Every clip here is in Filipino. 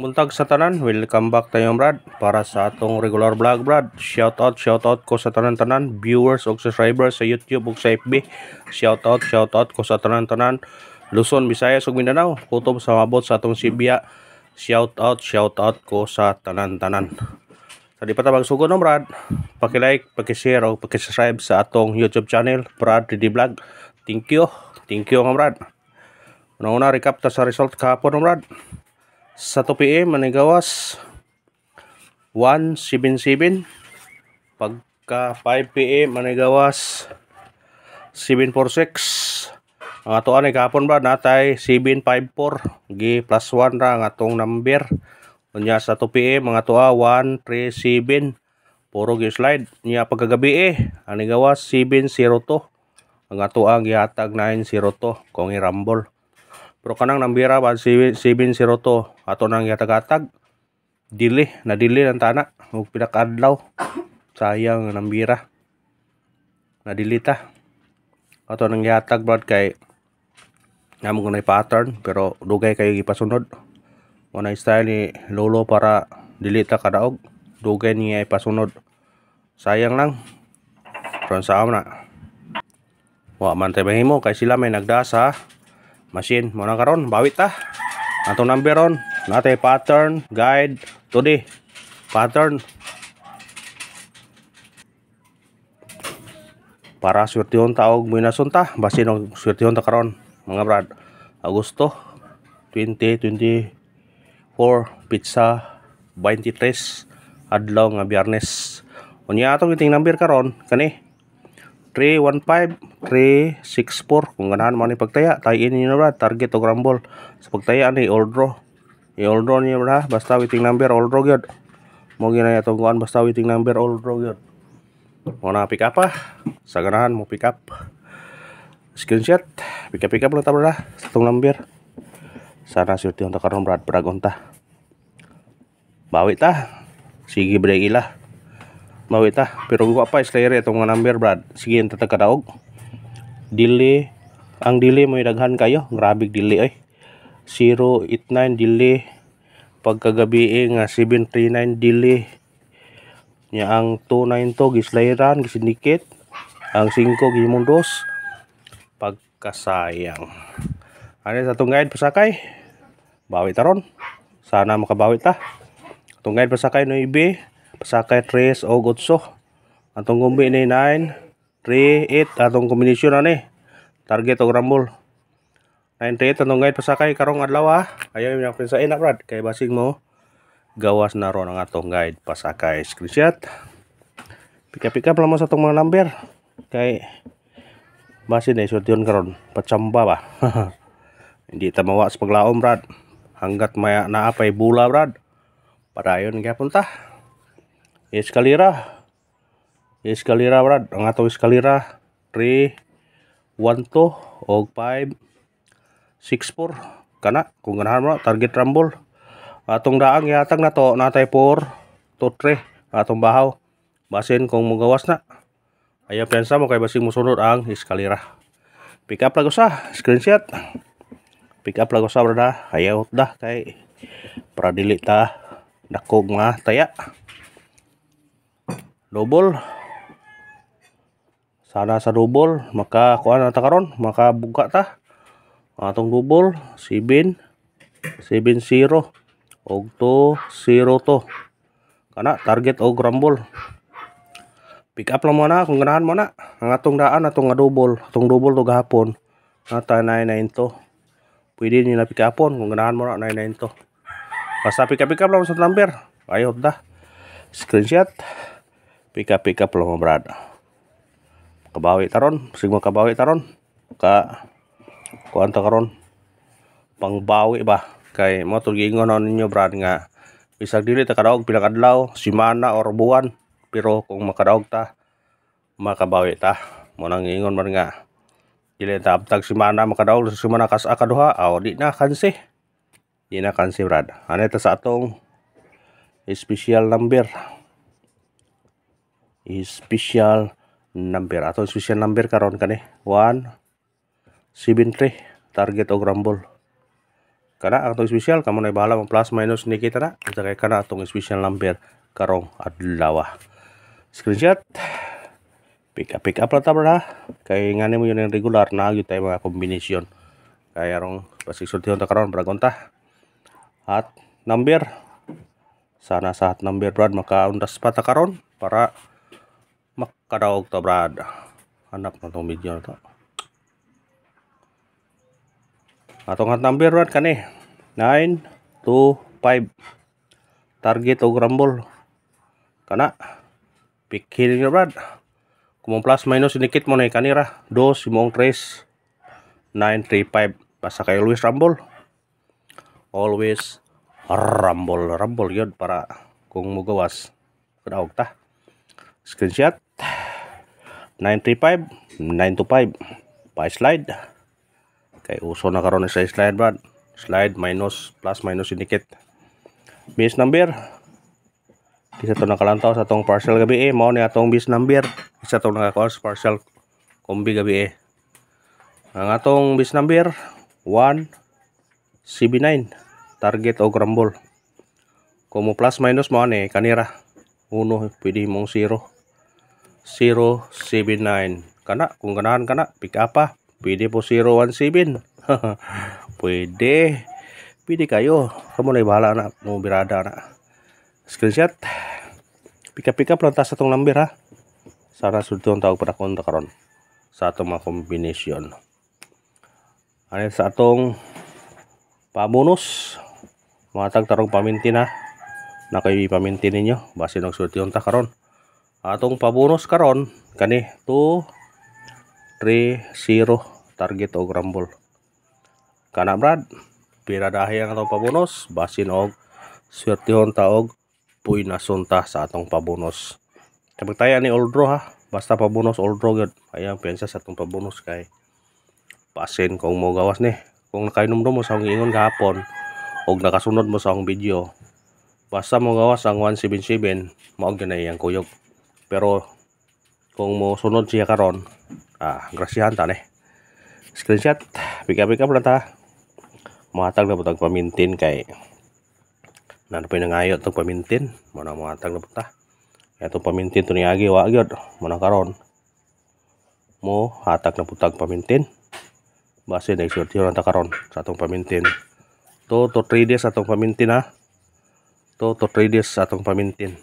Muntag sa tanan, welcome back tayo Brad para sa atong regular vlog Brad. Shout out, shout out ko sa tanan-tanan viewers o subscribers sa YouTube o sa FB. Shout out, shout out ko sa tanan-tanan Luzon, Visayas ug Mindanao, kutob sa mabot sa atong Sibya. Shout out, shout out ko sa tanan-tanan. Sa di pa tabang sugod no Brad, paki-like, paki-share o paki-subscribe sa atong YouTube channel Brad 3D Vlog. Thank you. Thank you nga Brad. Una-una recap ta sa result kahapon no Brad sa PM Manigawas 177 pagka 5 pm Manigawas 746 ang atoan ay kapon ba natay 754 gi plus 1 ra ang atong number unya sa 2 pm mga toa 137 puro gi slide niya pagkagabi eh ang nigawas 702 ang ato atoang gihatag 902 kung irambol pero kanang nambira ba 702 ato nang yatagatag. Dili, nadili ang tana ug pinakadlaw. Sayang nambira. Nadili ta. Ato nang yatag brad kay namo na pattern pero dugay kayo gipasunod. Unay style ni lolo para dili ta kadaog. Dugay niya ipasunod. Sayang lang. Pero sa na. Wa man tayo mo kay sila may nagdasa machine mo na karon bawit ta ah. ato number on natay pattern guide today pattern para swertihon ta og minasun ta basin og swertihon ta karon mga brad Agosto 2024 pizza 23 adlaw nga biyernes unya atong iting number karon kani 315 364 kung ganahan man ni pagtaya tay ini na bra target og rumble sa pagtaya ni old ya, draw ni old draw basta waiting number old draw yod mo ginaya tong basta waiting number old draw yod mo na pick up ah sa ganahan mo pick up screenshot pick up pick up lang ta bra tong number sana sirti untuk karon brad brag unta bawi ta sige mawita ah. pero guwa pa slayer itong nga number brad sige ang tatagkadaog dili ang dili mo daghan kayo grabe dili oy 089 dili pagkagabi eh, nga 739 dili nya ang 29 to gislayeran gisindikit ang 5 gimundos pagkasayang ano sa itong guide pasakay bawi taron sana makabawi ta ah. itong guide pasakay no ibe pasakay 3 o 8 atong gumbi ni 9 3 8 atong kombinasyon ani target og rambol 98 atong guide pasakay karong adlaw ayaw yung pinsa ina brad kay basig mo gawas na ron ang atong guide pasakay screenshot pika pika lang mo sa atong mga number kay base na isulti karon patsamba ba hindi tamawa sa paglaom brad hanggat maya naapay bula brad para yun kaya punta Ya, rah, ya, escalera brad ang ato escalera 3 1 to og 5 6 4 kana kung ganahan mo target rambol atong daang yatang nato natay 4 to 3 atong bahaw basin kung magawas na ayaw pensa mo kayak basing musunod ang ya, rah pick up lang sa screenshot pick up lang sah berada ayaw dah kay pradilita dili ta dakog nga taya double sana sa double makakuha na ta karon buka ta atong double sibin 7 0 og to 0 to kana target og rumble pick up lang mo na kung ganahan mo na ang atong daan atong double atong double to gahapon nata 99 to pwede ni na pick upon kung ganahan mo na 99 to basta pick up pick up lang sa number ayot da screenshot pika pika belum berat kebawi taron sigma kebawi taron ka kuanta karon pangbawi bah kay motor gingon ninyo berat nga bisa dili ta kadaog pila kadlaw mana or buwan pero kung makadaog ta makabawi ta mo nang ingon man nga dili ta abtag simana makadaog simana kas akaduha aw di na kansi di na kansi brad ta sa atong special number special number atau special number karon one 1 73 target og rumble karena atau special kamu naik bahala plus minus ni kita nak kita kayak karena atau special number karong adlaw screenshot pick up pick up lah ta bra kayak ngani mo yang regular nah kita yang combination kayak rong pasti surti untuk karon bra konta at number sana saat at number maka undas pa karon para makadaog ta brad hanap na itong video na ito atong hat number brad kani 9 2 5 target o grumble kana pikir nyo brad kumong plus minus sedikit mo na kanira 2 simong 3 9 3 5 basta kayo always rumble always rumble rumble yun para kung mugawas kadaog ta screenshot 935 925 pa slide kay uso na karon sa slide brad slide minus plus minus indicate base number isa to nakalantaw sa tong parcel gabi eh mao ni atong base number isa to nakakuha parcel kombi gabi eh ang atong base number 1 CB9 target og grumble komo plus minus mao ni kanira uno pwede mong 0 079 kana kung ganahan kana pick up pa ah. pwede po 017 pwede pwede kayo kamo na bahala na mo birada na screenshot pick up pick up lang ta sa tong number ha sana sultong tawag para konta karon sa atong mga kombinasyon ano sa atong pabonus mga tagtarong pamintin ha na kayo ipamintin ninyo base nagsulti yung ta karon atong pabonus karon kani 2 3 0 target og rumble kana brad pira dahi ang atong pabonus basin og swertihon ta og puy na sunta sa atong pabunos kapagtaya ni old draw ha basta pabonus old draw gyud ayang pensa sa atong pabonus kay pasin kung mo gawas ni kung nakainumdum mo sa akong ingon kahapon o nakasunod mo sa akong video basta mo gawas ang 177 maog na iyang kuyog pero kung mo sunod siya karon ah grasyahan ta ne screenshot pika pika pala ta muhatag na po pamintin kay nanapay na ngayo tong pamintin muna muhatag na po ta itong pamintin wa agi mo na karon mo hatak na putag pamintin base na isurti yun ta karon sa atong pamintin to to 3 days atong pamintin ha to to 3 days atong pamintin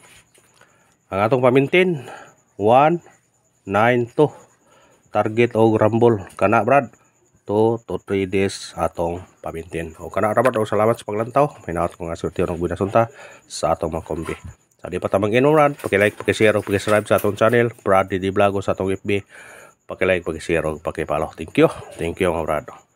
ang atong pamintin 192 target o rumble kana brad 2 to 3 days atong pamintin o kana rabat o salamat sa paglantaw may ko nga surti ng binasunta sa atong mga kombi sa di pa tamang inom brad pakilike pakishare o pakisubscribe sa atong channel brad didi vlog sa atong FB pakilike pakishare o pakipalo thank you thank you mga brad